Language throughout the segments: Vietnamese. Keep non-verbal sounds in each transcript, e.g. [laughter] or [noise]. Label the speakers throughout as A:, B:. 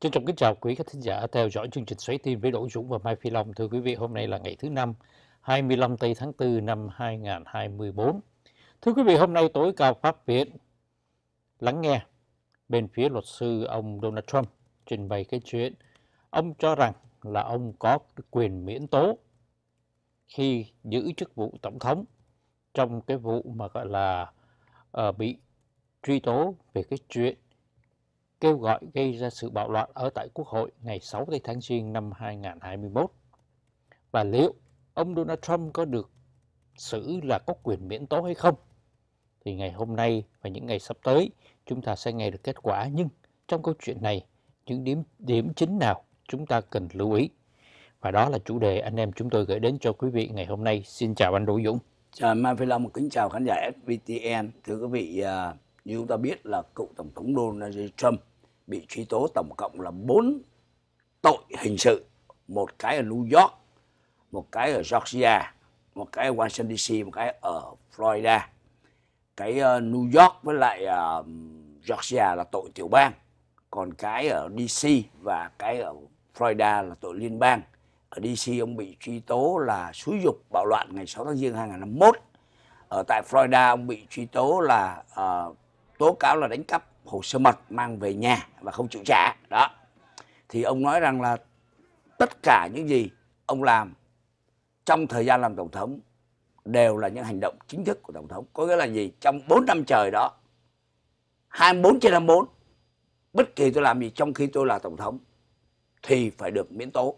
A: Trân trọng kính chào quý khán thính giả theo dõi chương trình Xoáy Tim với Đỗ Dũng và Mai Phi Long. Thưa quý vị, hôm nay là ngày thứ năm, 25 tây tháng 4 năm 2024. Thưa quý vị, hôm nay tối cao pháp viện lắng nghe bên phía luật sư ông Donald Trump trình bày cái chuyện ông cho rằng là ông có quyền miễn tố khi giữ chức vụ tổng thống trong cái vụ mà gọi là uh, bị truy tố về cái chuyện kêu gọi gây ra sự bạo loạn ở tại Quốc hội ngày 6 tháng Giêng năm 2021. Và liệu ông Donald Trump có được xử là có quyền miễn tố hay không? Thì ngày hôm nay và những ngày sắp tới chúng ta sẽ nghe được kết quả nhưng trong câu chuyện này những điểm điểm chính nào chúng ta cần lưu ý? Và đó là chủ đề anh em chúng tôi gửi đến cho quý vị ngày hôm nay. Xin chào anh Đỗ Dũng. Chào
B: Mai Phi Long, kính chào khán giả SVTN. Thưa quý vị, uh như chúng ta biết là cựu tổng thống Donald Trump bị truy tố tổng cộng là bốn tội hình sự, một cái ở New York, một cái ở Georgia, một cái ở Washington DC, một cái ở Florida. Cái uh, New York với lại uh, Georgia là tội tiểu bang, còn cái ở DC và cái ở Florida là tội liên bang. Ở DC ông bị truy tố là xúi dục bạo loạn ngày 6 tháng Giêng 2021. Ở tại Florida ông bị truy tố là uh, tố cáo là đánh cắp hồ sơ mật mang về nhà và không chịu trả đó thì ông nói rằng là tất cả những gì ông làm trong thời gian làm tổng thống đều là những hành động chính thức của tổng thống có nghĩa là gì trong 4 năm trời đó 24 trên 24 bất kỳ tôi làm gì trong khi tôi là tổng thống thì phải được miễn tố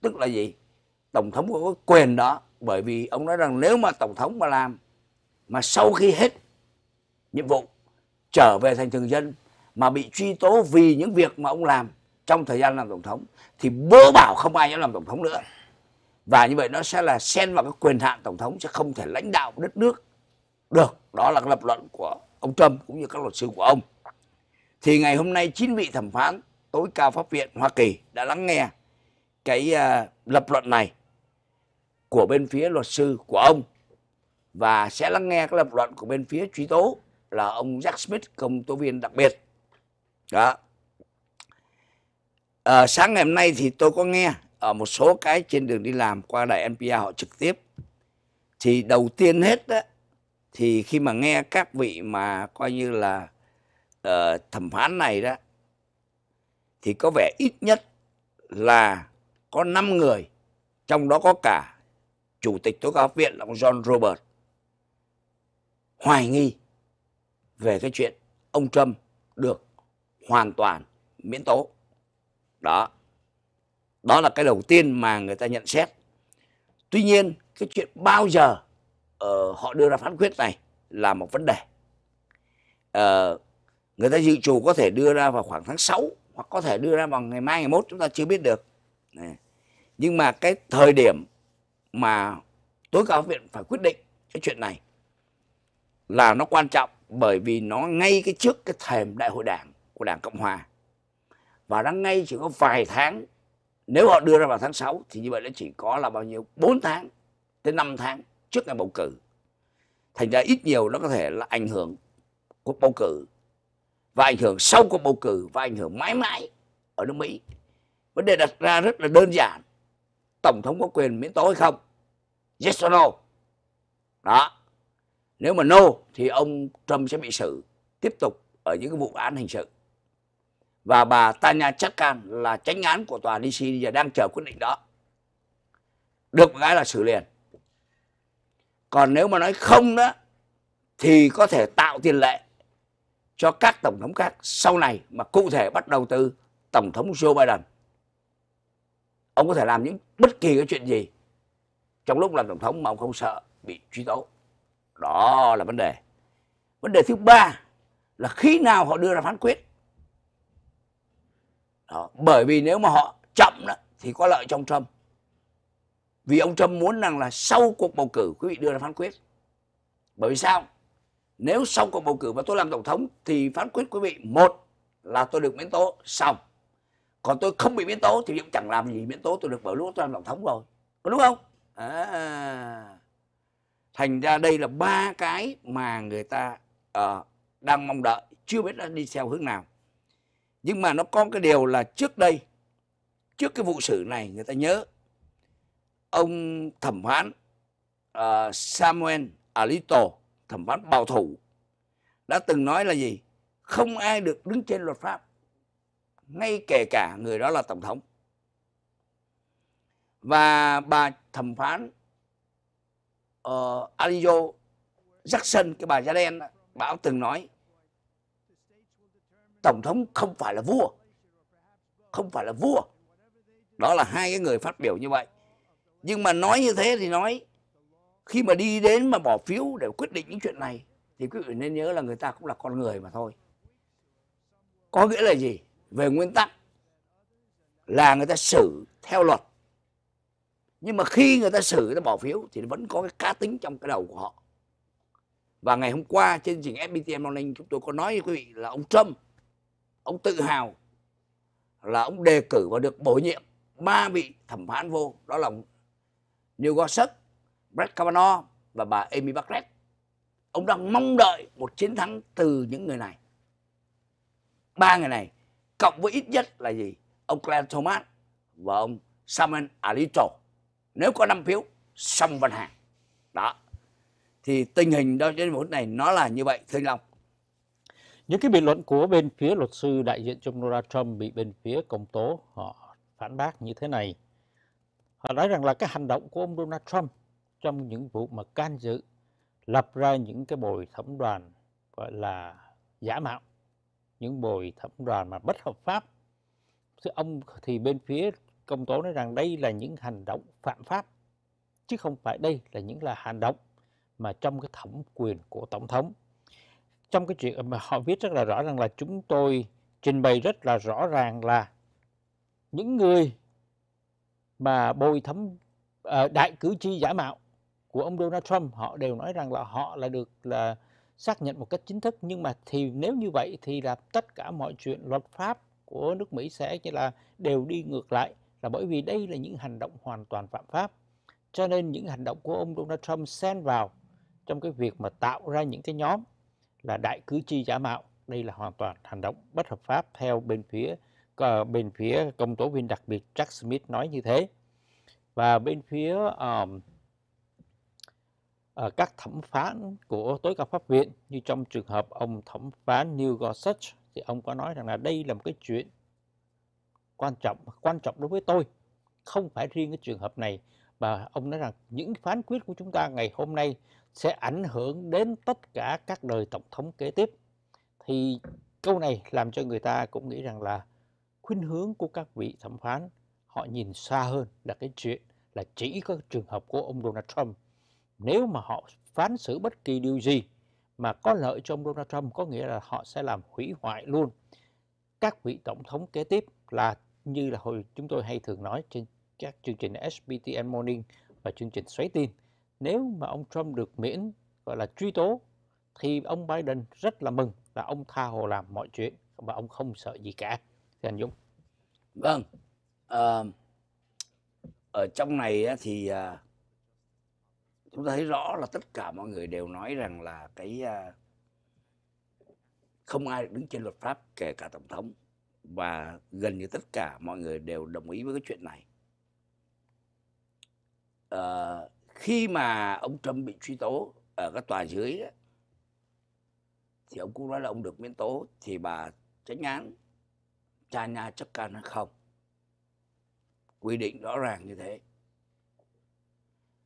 B: tức là gì tổng thống có quyền đó bởi vì ông nói rằng nếu mà tổng thống mà làm mà sau khi hết nhiệm vụ trở về thành thường dân mà bị truy tố vì những việc mà ông làm trong thời gian làm tổng thống thì bố bảo không ai dám làm tổng thống nữa và như vậy nó sẽ là xen vào cái quyền hạn tổng thống sẽ không thể lãnh đạo đất nước được đó là lập luận của ông Trump cũng như các luật sư của ông thì ngày hôm nay chín vị thẩm phán tối cao pháp viện Hoa Kỳ đã lắng nghe cái uh, lập luận này của bên phía luật sư của ông và sẽ lắng nghe cái lập luận của bên phía truy tố là ông Jack Smith công tố viên đặc biệt đó à, sáng ngày hôm nay thì tôi có nghe ở một số cái trên đường đi làm qua đài NPR họ trực tiếp thì đầu tiên hết đó, thì khi mà nghe các vị mà coi như là uh, thẩm phán này đó thì có vẻ ít nhất là có 5 người trong đó có cả chủ tịch tối cao viện là ông John Robert hoài nghi về cái chuyện ông Trump được hoàn toàn miễn tố. Đó. Đó là cái đầu tiên mà người ta nhận xét. Tuy nhiên, cái chuyện bao giờ uh, họ đưa ra phán quyết này là một vấn đề. Uh, người ta dự trù có thể đưa ra vào khoảng tháng 6 hoặc có thể đưa ra vào ngày mai ngày mốt chúng ta chưa biết được. Này. Nhưng mà cái thời điểm mà tối cao viện phải quyết định cái chuyện này là nó quan trọng bởi vì nó ngay cái trước cái thềm đại hội đảng của đảng cộng hòa và đang ngay chỉ có vài tháng nếu họ đưa ra vào tháng 6 thì như vậy nó chỉ có là bao nhiêu 4 tháng tới 5 tháng trước ngày bầu cử thành ra ít nhiều nó có thể là ảnh hưởng cuộc bầu cử và ảnh hưởng sau cuộc bầu cử và ảnh hưởng mãi mãi ở nước Mỹ vấn đề đặt ra rất là đơn giản tổng thống có quyền miễn tố hay không yes or no đó nếu mà no thì ông Trump sẽ bị xử tiếp tục ở những cái vụ án hình sự và bà Tanya Chutkan là tránh án của tòa DC và đang chờ quyết định đó được một cái là xử liền còn nếu mà nói không đó thì có thể tạo tiền lệ cho các tổng thống khác sau này mà cụ thể bắt đầu từ tổng thống Joe Biden ông có thể làm những bất kỳ cái chuyện gì trong lúc làm tổng thống mà ông không sợ bị truy tố đó là vấn đề vấn đề thứ ba là khi nào họ đưa ra phán quyết đó. bởi vì nếu mà họ chậm đó, thì có lợi cho ông Trump vì ông Trump muốn rằng là sau cuộc bầu cử quý vị đưa ra phán quyết bởi vì sao nếu sau cuộc bầu cử mà tôi làm tổng thống thì phán quyết quý vị một là tôi được miễn tố xong còn tôi không bị miễn tố thì cũng chẳng làm gì miễn tố tôi được bởi lúc tôi làm tổng thống rồi có đúng không à thành ra đây là ba cái mà người ta uh, đang mong đợi chưa biết đã đi theo hướng nào nhưng mà nó có cái điều là trước đây trước cái vụ xử này người ta nhớ ông thẩm phán uh, Samuel Alito thẩm phán bảo thủ đã từng nói là gì không ai được đứng trên luật pháp ngay kể cả người đó là tổng thống và bà thẩm phán uh, ờ, Ario Jackson cái bà da đen bà ông từng nói tổng thống không phải là vua không phải là vua đó là hai cái người phát biểu như vậy nhưng mà nói như thế thì nói khi mà đi đến mà bỏ phiếu để quyết định những chuyện này thì quý vị nên nhớ là người ta cũng là con người mà thôi có nghĩa là gì về nguyên tắc là người ta xử theo luật nhưng mà khi người ta xử người ta bỏ phiếu thì vẫn có cái cá tính trong cái đầu của họ và ngày hôm qua trên trình FPTM Morning chúng tôi có nói với quý vị là ông Trump ông tự hào là ông đề cử và được bổ nhiệm ba vị thẩm phán vô đó là ông Neil Gorsuch, Brett Kavanaugh và bà Amy Barrett. Ông đang mong đợi một chiến thắng từ những người này. Ba người này cộng với ít nhất là gì? Ông Clarence Thomas và ông Samuel Alito nếu có 5 phiếu xong Văn Hà đó
A: thì tình hình đó đến một này nó là như vậy thưa Long những cái bình luận của bên phía luật sư đại diện cho Donald Trump bị bên phía công tố họ phản bác như thế này họ nói rằng là cái hành động của ông Donald Trump trong những vụ mà can dự lập ra những cái bồi thẩm đoàn gọi là giả mạo những bồi thẩm đoàn mà bất hợp pháp thì ông thì bên phía công tố nói rằng đây là những hành động phạm pháp chứ không phải đây là những là hành động mà trong cái thẩm quyền của tổng thống trong cái chuyện mà họ viết rất là rõ ràng là chúng tôi trình bày rất là rõ ràng là những người mà bồi thẩm ờ, đại cử tri giả mạo của ông Donald Trump họ đều nói rằng là họ là được là xác nhận một cách chính thức nhưng mà thì nếu như vậy thì là tất cả mọi chuyện luật pháp của nước Mỹ sẽ như là đều đi ngược lại là bởi vì đây là những hành động hoàn toàn phạm pháp. Cho nên những hành động của ông Donald Trump xen vào trong cái việc mà tạo ra những cái nhóm là đại cử tri giả mạo, đây là hoàn toàn hành động bất hợp pháp theo bên phía ờ, bên phía công tố viên đặc biệt Jack Smith nói như thế. Và bên phía um, uh, các thẩm phán của tối cao pháp viện như trong trường hợp ông thẩm phán Neil Gorsuch thì ông có nói rằng là đây là một cái chuyện quan trọng quan trọng đối với tôi không phải riêng cái trường hợp này mà ông nói rằng những phán quyết của chúng ta ngày hôm nay sẽ ảnh hưởng đến tất cả các đời tổng thống kế tiếp thì câu này làm cho người ta cũng nghĩ rằng là khuynh hướng của các vị thẩm phán họ nhìn xa hơn là cái chuyện là chỉ có trường hợp của ông Donald Trump nếu mà họ phán xử bất kỳ điều gì mà có lợi cho ông Donald Trump có nghĩa là họ sẽ làm hủy hoại luôn các vị tổng thống kế tiếp là như là hồi chúng tôi hay thường nói trên các chương trình SBTN Morning và chương trình xoáy tin. Nếu mà ông Trump được miễn gọi là truy tố thì ông Biden rất là mừng là ông tha hồ làm mọi chuyện và ông không sợ gì cả. Thì anh Dũng. Vâng. À,
B: ở trong này thì à, chúng ta thấy rõ là tất cả mọi người đều nói rằng là cái à, không ai đứng trên luật pháp kể cả tổng thống và gần như tất cả mọi người đều đồng ý với cái chuyện này à, khi mà ông Trump bị truy tố ở các tòa dưới đó, thì ông cũng nói là ông được miễn tố thì bà tránh án cha nha chắc can nó không quy định rõ ràng như thế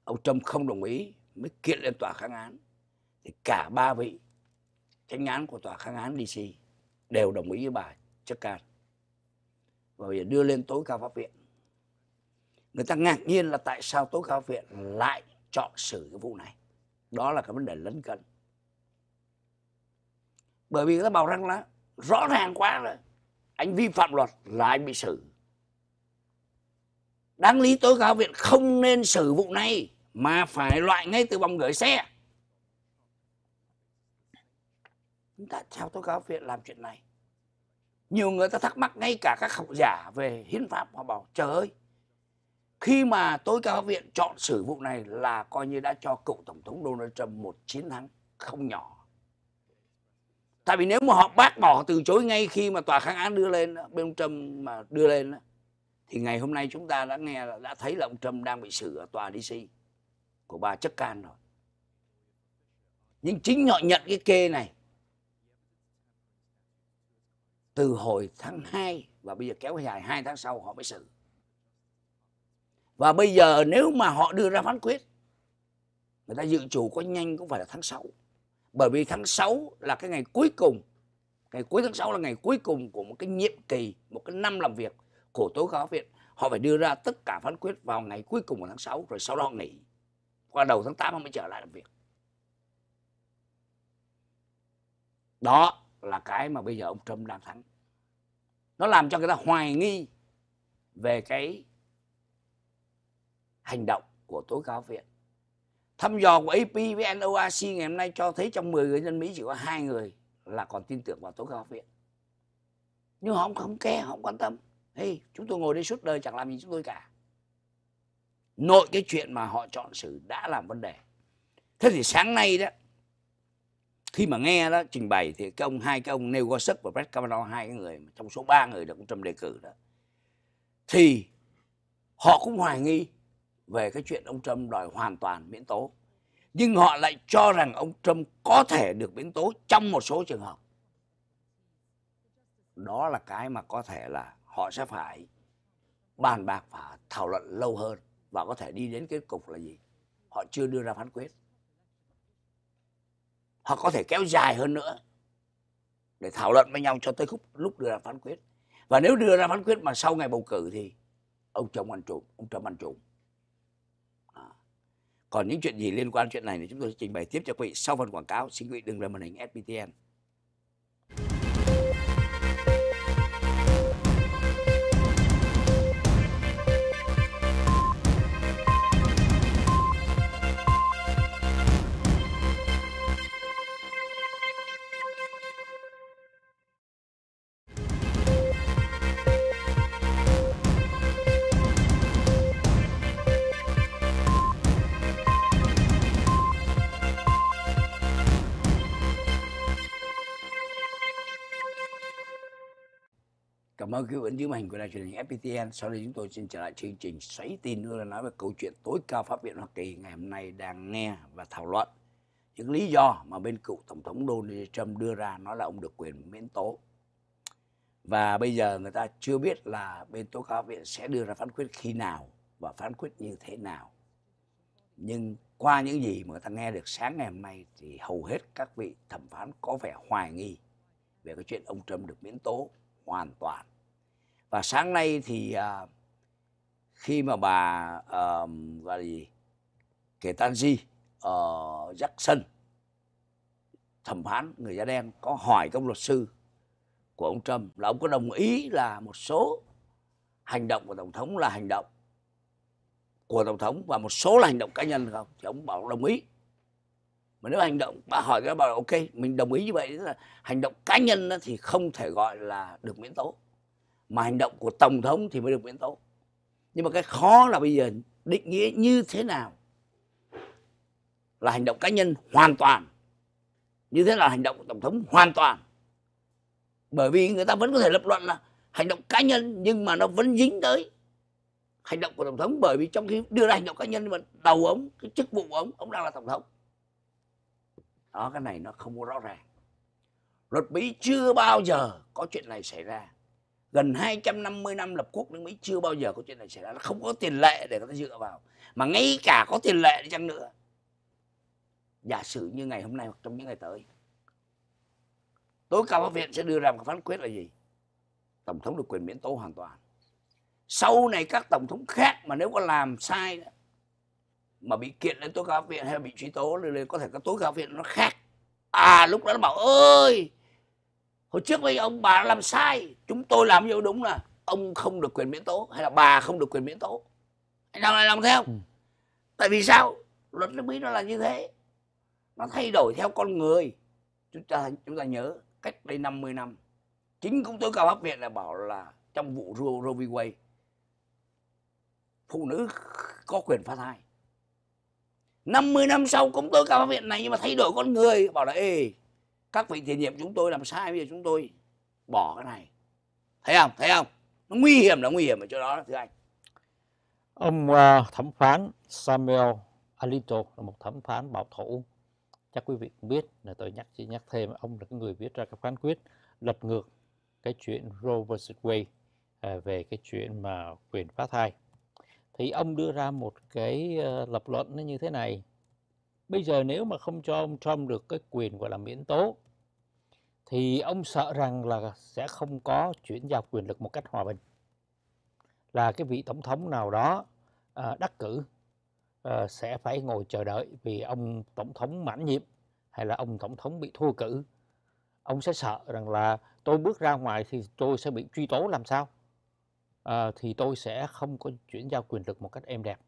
B: ông Trump không đồng ý mới kiện lên tòa kháng án thì cả ba vị tránh án của tòa kháng án DC đều đồng ý với bà chất can và bây giờ đưa lên tối cao pháp viện người ta ngạc nhiên là tại sao tối cao pháp viện lại chọn xử cái vụ này đó là cái vấn đề lấn cấn bởi vì người ta bảo rằng là rõ ràng quá rồi anh vi phạm luật là anh bị xử đáng lý tối cao viện không nên xử vụ này mà phải loại ngay từ vòng gửi xe chúng ta sao tối cao viện làm chuyện này nhiều người ta thắc mắc ngay cả các học giả về hiến pháp họ bảo trời ơi khi mà tối cao viện chọn xử vụ này là coi như đã cho cựu tổng thống donald trump một chiến thắng không nhỏ tại vì nếu mà họ bác bỏ từ chối ngay khi mà tòa kháng án đưa lên bên ông trump mà đưa lên thì ngày hôm nay chúng ta đã nghe đã thấy là ông trump đang bị xử ở tòa dc của bà chất can rồi nhưng chính họ nhận cái kê này từ hồi tháng 2 và bây giờ kéo dài 2 tháng sau họ mới xử. Và bây giờ nếu mà họ đưa ra phán quyết người ta dự trù có nhanh cũng phải là tháng 6. Bởi vì tháng 6 là cái ngày cuối cùng. Ngày cuối tháng 6 là ngày cuối cùng của một cái nhiệm kỳ, một cái năm làm việc của tối cao viện. Họ phải đưa ra tất cả phán quyết vào ngày cuối cùng của tháng 6 rồi sau đó nghỉ. Qua đầu tháng 8 họ mới trở lại làm việc. Đó là cái mà bây giờ ông Trump đang thắng nó làm cho người ta hoài nghi về cái hành động của tối cao viện thăm dò của AP với NORC ngày hôm nay cho thấy trong 10 người dân Mỹ chỉ có hai người là còn tin tưởng vào tối cao viện nhưng họ không, không ke họ không quan tâm hey, chúng tôi ngồi đây suốt đời chẳng làm gì chúng tôi cả nội cái chuyện mà họ chọn xử đã là vấn đề thế thì sáng nay đó khi mà nghe đó trình bày thì cái ông hai cái ông Neil Gorsuch và Brett Kavanaugh hai cái người trong số ba người được ông Trump đề cử đó thì họ cũng hoài nghi về cái chuyện ông Trump đòi hoàn toàn miễn tố nhưng họ lại cho rằng ông Trump có thể được miễn tố trong một số trường hợp đó là cái mà có thể là họ sẽ phải bàn bạc và thảo luận lâu hơn và có thể đi đến kết cục là gì họ chưa đưa ra phán quyết hoặc có thể kéo dài hơn nữa để thảo luận với nhau cho tới khúc lúc đưa ra phán quyết và nếu đưa ra phán quyết mà sau ngày bầu cử thì ông chồng ăn trộm ông trump ăn trộm à. còn những chuyện gì liên quan chuyện này thì chúng tôi sẽ trình bày tiếp cho quý vị sau phần quảng cáo xin quý vị đừng rời màn hình SPTN mời quý vị những hình của đài truyền hình FPTN. Sau đây chúng tôi xin trở lại chương trình xoáy tin nữa là nói về câu chuyện tối cao pháp viện Hoa Kỳ ngày hôm nay đang nghe và thảo luận những lý do mà bên cựu tổng thống Donald Trump đưa ra nói là ông được quyền miễn tố và bây giờ người ta chưa biết là bên tố cáo viện sẽ đưa ra phán quyết khi nào và phán quyết như thế nào nhưng qua những gì mà người ta nghe được sáng ngày hôm nay thì hầu hết các vị thẩm phán có vẻ hoài nghi về cái chuyện ông Trump được miễn tố hoàn toàn và sáng nay thì à, khi mà bà à, gọi là gì kể Tanji ở Jackson thẩm phán người da đen có hỏi các luật sư của ông Trump là ông có đồng ý là một số hành động của tổng thống là hành động của tổng thống và một số là hành động cá nhân không thì ông bảo đồng ý mà nếu hành động bà hỏi cái bảo là ok mình đồng ý như vậy là hành động cá nhân thì không thể gọi là được miễn tố mà hành động của tổng thống thì mới được miễn tố nhưng mà cái khó là bây giờ định nghĩa như thế nào là hành động cá nhân hoàn toàn như thế là hành động của tổng thống hoàn toàn bởi vì người ta vẫn có thể lập luận là hành động cá nhân nhưng mà nó vẫn dính tới hành động của tổng thống bởi vì trong khi đưa ra hành động cá nhân mà đầu ống cái chức vụ ống ông đang là tổng thống đó cái này nó không có rõ ràng luật mỹ chưa bao giờ có chuyện này xảy ra gần 250 năm lập quốc nước Mỹ chưa bao giờ có chuyện này xảy ra nó không có tiền lệ để người ta dựa vào mà ngay cả có tiền lệ đi chăng nữa giả sử như ngày hôm nay hoặc trong những ngày tới tối cao pháp viện sẽ đưa ra một phán quyết là gì tổng thống được quyền miễn tố hoàn toàn sau này các tổng thống khác mà nếu có làm sai mà bị kiện lên tối cao pháp viện hay là bị truy tố lên có thể các tối cao pháp viện nó khác à lúc đó nó bảo ơi hồi trước với ông bà làm sai chúng tôi làm vô đúng là ông không được quyền miễn tố hay là bà không được quyền miễn tố anh làm này làm theo ừ. tại vì sao luật nước mỹ nó là như thế nó thay đổi theo con người chúng ta chúng ta nhớ cách đây 50 năm chính cũng tối cao pháp viện là bảo là trong vụ Roe Roe v Wade phụ nữ có quyền phá thai 50 năm sau cũng tối cao pháp viện này nhưng mà thay đổi con người bảo là ê các vị tiền nhiệm chúng tôi làm sai bây giờ chúng tôi bỏ cái này thấy không thấy không nó nguy hiểm là nguy hiểm ở chỗ đó thưa anh
A: ông uh, thẩm phán Samuel Alito là một thẩm phán bảo thủ chắc quý vị cũng biết là tôi nhắc chỉ nhắc thêm ông là cái người viết ra cái phán quyết lật ngược cái chuyện Roe vs Wade uh, về cái chuyện mà quyền phá thai thì ông đưa ra một cái uh, lập luận nó như thế này Bây giờ nếu mà không cho ông Trump được cái quyền gọi là miễn tố thì ông sợ rằng là sẽ không có chuyển giao quyền lực một cách hòa bình. Là cái vị tổng thống nào đó à, đắc cử à, sẽ phải ngồi chờ đợi vì ông tổng thống mãn nhiệm hay là ông tổng thống bị thua cử. Ông sẽ sợ rằng là tôi bước ra ngoài thì tôi sẽ bị truy tố làm sao? À, thì tôi sẽ không có chuyển giao quyền lực một cách êm đẹp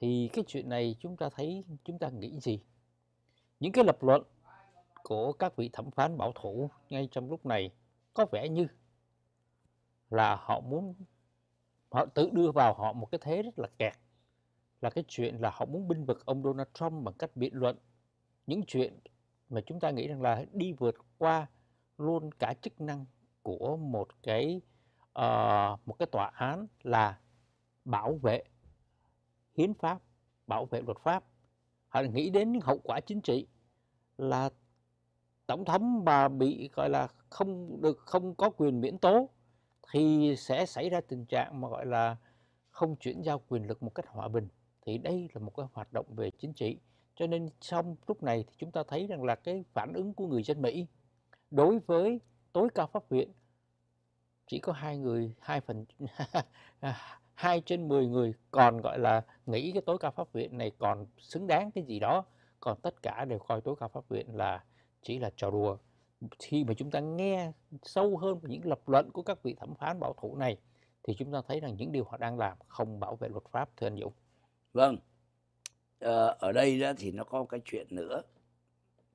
A: thì cái chuyện này chúng ta thấy chúng ta nghĩ gì những cái lập luận của các vị thẩm phán bảo thủ ngay trong lúc này có vẻ như là họ muốn họ tự đưa vào họ một cái thế rất là kẹt là cái chuyện là họ muốn binh vực ông Donald Trump bằng cách biện luận những chuyện mà chúng ta nghĩ rằng là đi vượt qua luôn cả chức năng của một cái uh, một cái tòa án là bảo vệ hiến pháp, bảo vệ luật pháp. Họ nghĩ đến những hậu quả chính trị là tổng thống mà bị gọi là không được không có quyền miễn tố thì sẽ xảy ra tình trạng mà gọi là không chuyển giao quyền lực một cách hòa bình thì đây là một cái hoạt động về chính trị cho nên trong lúc này thì chúng ta thấy rằng là cái phản ứng của người dân Mỹ đối với tối cao pháp viện chỉ có hai người hai phần [laughs] 2 trên 10 người còn gọi là nghĩ cái tối cao pháp viện này còn xứng đáng cái gì đó còn tất cả đều coi tối cao pháp viện là chỉ là trò đùa khi mà chúng ta nghe sâu hơn những lập luận của các vị thẩm phán bảo thủ này thì chúng ta thấy rằng những điều họ đang làm không bảo vệ luật pháp thưa anh Dũng
B: vâng ờ, ở đây đó thì nó có một cái chuyện nữa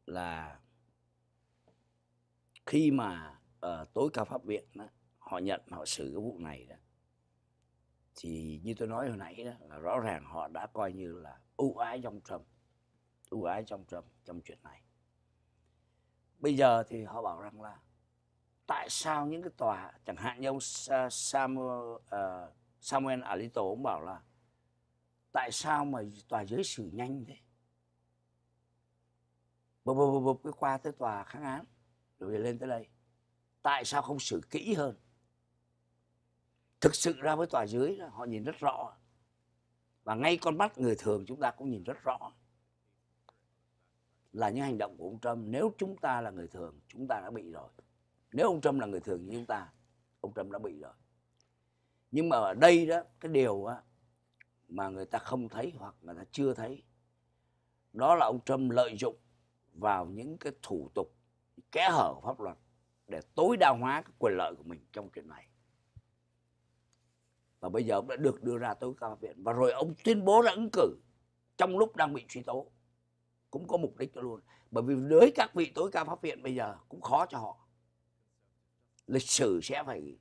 B: là khi mà uh, tối cao pháp viện đó, họ nhận họ xử cái vụ này đó thì như tôi nói hồi nãy đó là rõ ràng họ đã coi như là ưu ái trong trump ưu ái trong trump trong chuyện này bây giờ thì họ bảo rằng là tại sao những cái tòa chẳng hạn như ông Samuel, Samuel Alito ông bảo là tại sao mà tòa giới xử nhanh thế bụp bụp bụp cái qua tới tòa kháng án rồi lên tới đây tại sao không xử kỹ hơn thực sự ra với tòa dưới họ nhìn rất rõ và ngay con mắt người thường chúng ta cũng nhìn rất rõ là những hành động của ông Trump nếu chúng ta là người thường chúng ta đã bị rồi nếu ông Trump là người thường như chúng ta ông Trump đã bị rồi nhưng mà ở đây đó cái điều đó, mà người ta không thấy hoặc người ta chưa thấy đó là ông Trump lợi dụng vào những cái thủ tục kẽ hở pháp luật để tối đa hóa cái quyền lợi của mình trong chuyện này và bây giờ ông đã được đưa ra tối cao viện và rồi ông tuyên bố ra ứng cử trong lúc đang bị truy tố cũng có mục đích luôn bởi vì với các vị tối cao pháp viện bây giờ cũng khó cho họ lịch sử sẽ phải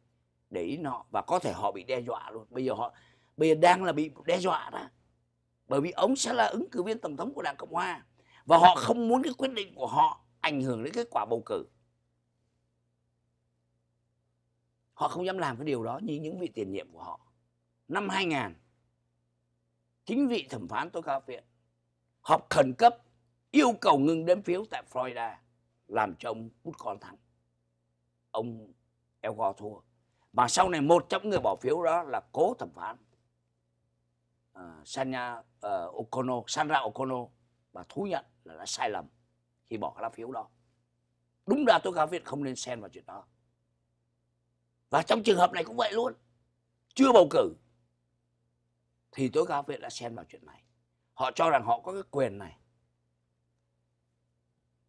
B: để ý họ và có thể họ bị đe dọa luôn bây giờ họ bây giờ đang là bị đe dọa đó bởi vì ông sẽ là ứng cử viên tổng thống của đảng cộng hòa và họ không muốn cái quyết định của họ ảnh hưởng đến kết quả bầu cử họ không dám làm cái điều đó như những vị tiền nhiệm của họ năm 2000 chính vị thẩm phán tối cao viện họp khẩn cấp yêu cầu ngừng đếm phiếu tại Florida làm cho ông bút con thắng ông El Gore thua mà sau này một trong người bỏ phiếu đó là cố thẩm phán uh, Sanya uh, ờ, Okono Sandra Okono và thú nhận là đã sai lầm khi bỏ lá phiếu đó đúng ra tôi cáo viện không nên xen vào chuyện đó và trong trường hợp này cũng vậy luôn chưa bầu cử thì tối cao viện đã xem vào chuyện này họ cho rằng họ có cái quyền này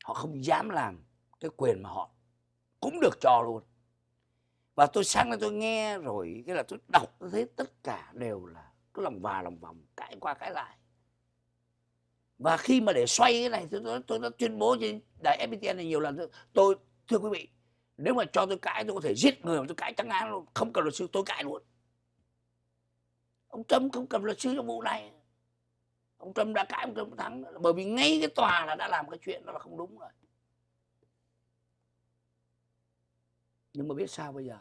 B: họ không dám làm cái quyền mà họ cũng được cho luôn và tôi sang đây tôi nghe rồi cái là tôi đọc tôi thấy tất cả đều là cứ lòng và lòng vòng cãi qua cãi lại và khi mà để xoay cái này tôi, tôi, tôi đã tuyên bố trên đài FPTN này nhiều lần tôi, tôi thưa quý vị nếu mà cho tôi cãi tôi có thể giết người mà tôi cãi trắng án luôn không cần luật sư tôi cãi luôn ông trump không cần luật sư trong vụ này ông trump đã cãi ông trump thắng bởi vì ngay cái tòa là đã làm cái chuyện đó là không đúng rồi nhưng mà biết sao bây giờ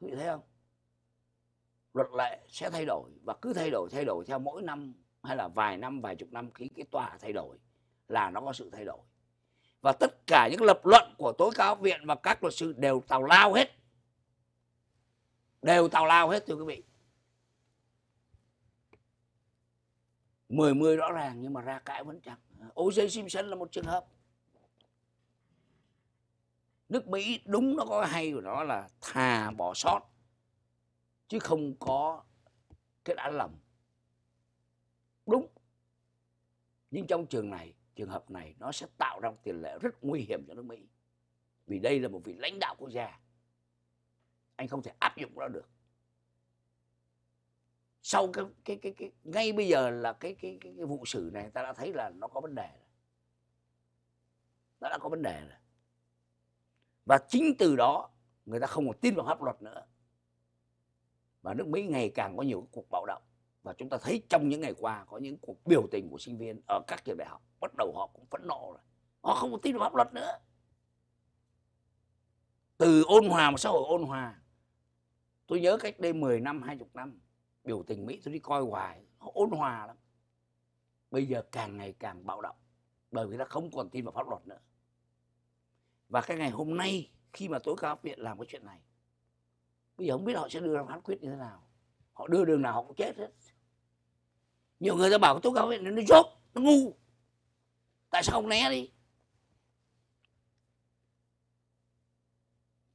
B: quý vị thấy không luật lệ sẽ thay đổi và cứ thay đổi thay đổi theo mỗi năm hay là vài năm vài chục năm khi cái tòa thay đổi là nó có sự thay đổi và tất cả những lập luận của tối cao viện và các luật sư đều tào lao hết đều tào lao hết thưa quý vị mười mười rõ ràng nhưng mà ra cãi vẫn chẳng ờ, O.J. Simpson là một trường hợp nước Mỹ đúng nó có hay của nó là thà bỏ sót chứ không có cái đã lầm đúng nhưng trong trường này trường hợp này nó sẽ tạo ra một tiền lệ rất nguy hiểm cho nước Mỹ vì đây là một vị lãnh đạo quốc gia anh không thể áp dụng nó được sau cái, cái cái cái ngay bây giờ là cái cái cái, cái vụ xử này ta đã thấy là nó có vấn đề rồi. nó đã có vấn đề rồi và chính từ đó người ta không còn tin vào pháp luật nữa và nước Mỹ ngày càng có nhiều cuộc bạo động và chúng ta thấy trong những ngày qua có những cuộc biểu tình của sinh viên ở các trường đại học bắt đầu họ cũng phẫn nộ rồi họ không còn tin vào pháp luật nữa từ ôn hòa một xã hội ôn hòa tôi nhớ cách đây 10 năm 20 năm biểu tình mỹ tôi đi coi hoài ôn hòa lắm bây giờ càng ngày càng bạo động bởi vì ta không còn tin vào pháp luật nữa và cái ngày hôm nay khi mà tối cao viện làm cái chuyện này bây giờ không biết họ sẽ đưa ra phán quyết như thế nào họ đưa đường nào họ cũng chết hết nhiều người ta bảo tối cao viện nó dốt nó ngu tại sao không né đi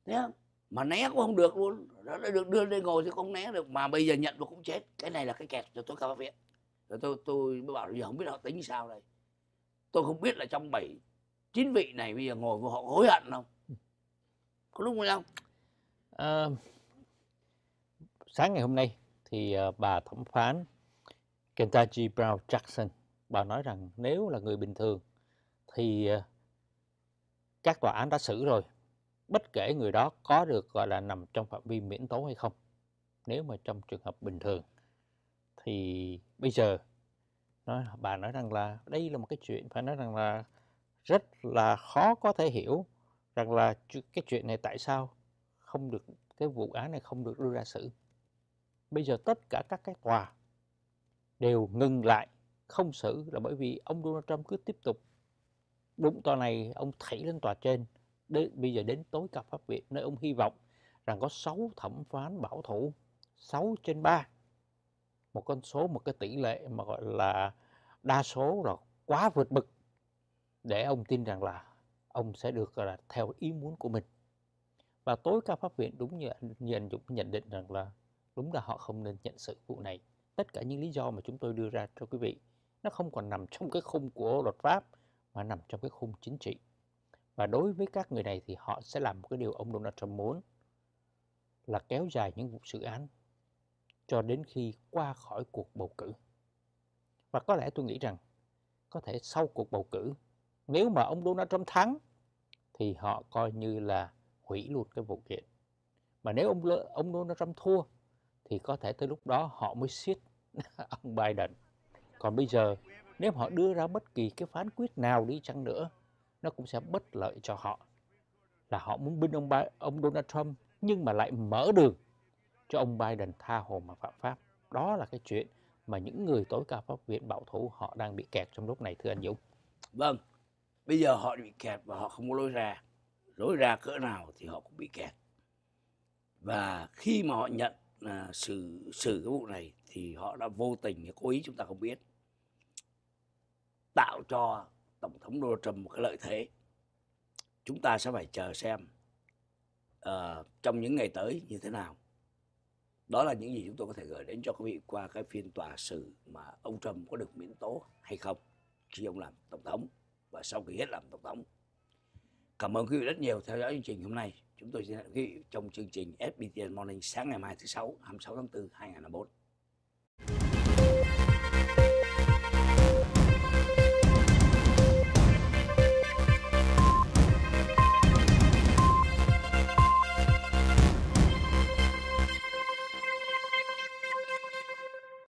B: thấy không mà né cũng không được luôn đó đã được đưa lên ngồi thì không né được mà bây giờ nhận được cũng chết cái này là cái kẹt cho tôi cao viện rồi tôi tôi mới bảo giờ không biết họ tính sao đây tôi không biết là trong bảy chín vị này bây giờ ngồi vô họ hối hận không có lúc không
A: à, sáng ngày hôm nay thì ờ, bà thẩm phán Kentucky Brown Jackson bà nói rằng nếu là người bình thường thì ờ, các tòa án đã xử rồi bất kể người đó có được gọi là nằm trong phạm vi miễn tố hay không nếu mà trong trường hợp bình thường thì bây giờ nói bà nói rằng là đây là một cái chuyện phải nói rằng là rất là khó có thể hiểu rằng là cái chuyện này tại sao không được cái vụ án này không được đưa ra xử bây giờ tất cả các cái tòa đều ngừng lại không xử là bởi vì ông Donald Trump cứ tiếp tục đúng tòa này ông thảy lên tòa trên đến, bây giờ đến tối cao pháp viện nơi ông hy vọng rằng có 6 thẩm phán bảo thủ 6 trên 3 một con số một cái tỷ lệ mà gọi là đa số là quá vượt bực để ông tin rằng là ông sẽ được là theo ý muốn của mình và tối cao pháp viện đúng như, như anh Dũng nhận định rằng là đúng là họ không nên nhận sự vụ này tất cả những lý do mà chúng tôi đưa ra cho quý vị nó không còn nằm trong cái khung của luật pháp mà nằm trong cái khung chính trị và đối với các người này thì họ sẽ làm một cái điều ông Donald Trump muốn là kéo dài những vụ xử án cho đến khi qua khỏi cuộc bầu cử. Và có lẽ tôi nghĩ rằng có thể sau cuộc bầu cử nếu mà ông Donald Trump thắng thì họ coi như là hủy luôn cái vụ kiện. Mà nếu ông ông Donald Trump thua thì có thể tới lúc đó họ mới siết [laughs] ông Biden. Còn bây giờ nếu họ đưa ra bất kỳ cái phán quyết nào đi chăng nữa nó cũng sẽ bất lợi cho họ là họ muốn binh ông, Biden, ông Donald Trump nhưng mà lại mở đường cho ông Biden tha hồ mà phạm pháp. Đó là cái chuyện mà những người tối cao pháp viện bảo thủ họ đang bị kẹt trong lúc này thưa anh Dũng. Vâng, bây giờ họ
B: bị kẹt và họ không có lối ra. Lối ra cỡ nào thì họ cũng bị kẹt. Và khi mà họ nhận à, xử xử cái vụ này thì họ đã vô tình hay cố ý chúng ta không biết tạo cho tổng thống Donald Trump một cái lợi thế chúng ta sẽ phải chờ xem uh, trong những ngày tới như thế nào đó là những gì chúng tôi có thể gửi đến cho quý vị qua cái phiên tòa xử mà ông Trump có được miễn tố hay không khi ông làm tổng thống và sau khi hết làm tổng thống cảm ơn quý vị rất nhiều theo dõi chương trình hôm nay chúng tôi xin hẹn quý vị trong chương trình FPTN Morning sáng ngày mai thứ sáu 26 tháng 4 2024